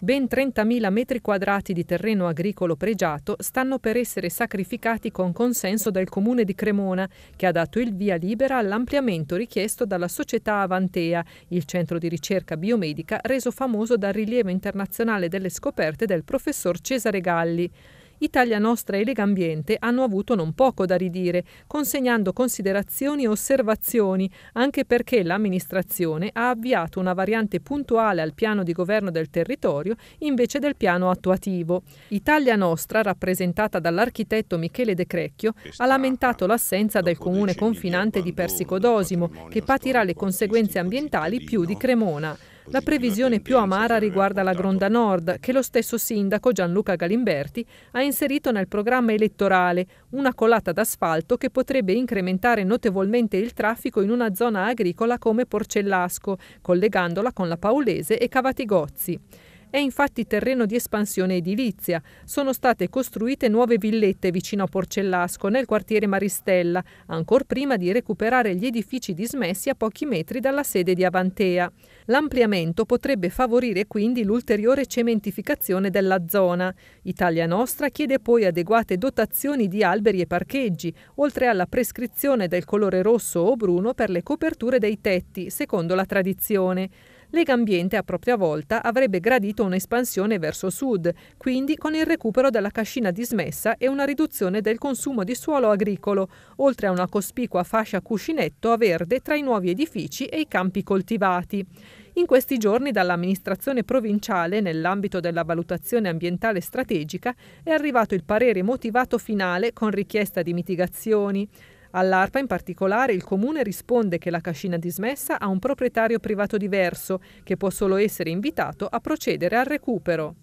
Ben 30.000 metri quadrati di terreno agricolo pregiato stanno per essere sacrificati con consenso del comune di Cremona, che ha dato il via libera all'ampliamento richiesto dalla società Avantea, il centro di ricerca biomedica reso famoso dal rilievo internazionale delle scoperte del professor Cesare Galli. Italia Nostra e Lega Ambiente hanno avuto non poco da ridire, consegnando considerazioni e osservazioni, anche perché l'amministrazione ha avviato una variante puntuale al piano di governo del territorio invece del piano attuativo. Italia Nostra, rappresentata dall'architetto Michele De Crecchio, ha lamentato l'assenza del comune confinante di Persico Dosimo, che patirà le conseguenze ambientali più di Cremona. La previsione più amara riguarda la Gronda Nord, che lo stesso sindaco Gianluca Galimberti ha inserito nel programma elettorale, una colata d'asfalto che potrebbe incrementare notevolmente il traffico in una zona agricola come Porcellasco, collegandola con la Paulese e Cavatigozzi. È infatti terreno di espansione edilizia. Sono state costruite nuove villette vicino a Porcellasco, nel quartiere Maristella, ancor prima di recuperare gli edifici dismessi a pochi metri dalla sede di Avantea. L'ampliamento potrebbe favorire quindi l'ulteriore cementificazione della zona. Italia Nostra chiede poi adeguate dotazioni di alberi e parcheggi, oltre alla prescrizione del colore rosso o bruno per le coperture dei tetti, secondo la tradizione. Lega Ambiente a propria volta avrebbe gradito un'espansione verso sud, quindi con il recupero della cascina dismessa e una riduzione del consumo di suolo agricolo, oltre a una cospicua fascia cuscinetto a verde tra i nuovi edifici e i campi coltivati. In questi giorni dall'amministrazione provinciale, nell'ambito della valutazione ambientale strategica, è arrivato il parere motivato finale con richiesta di mitigazioni. All'ARPA in particolare il comune risponde che la cascina dismessa ha un proprietario privato diverso che può solo essere invitato a procedere al recupero.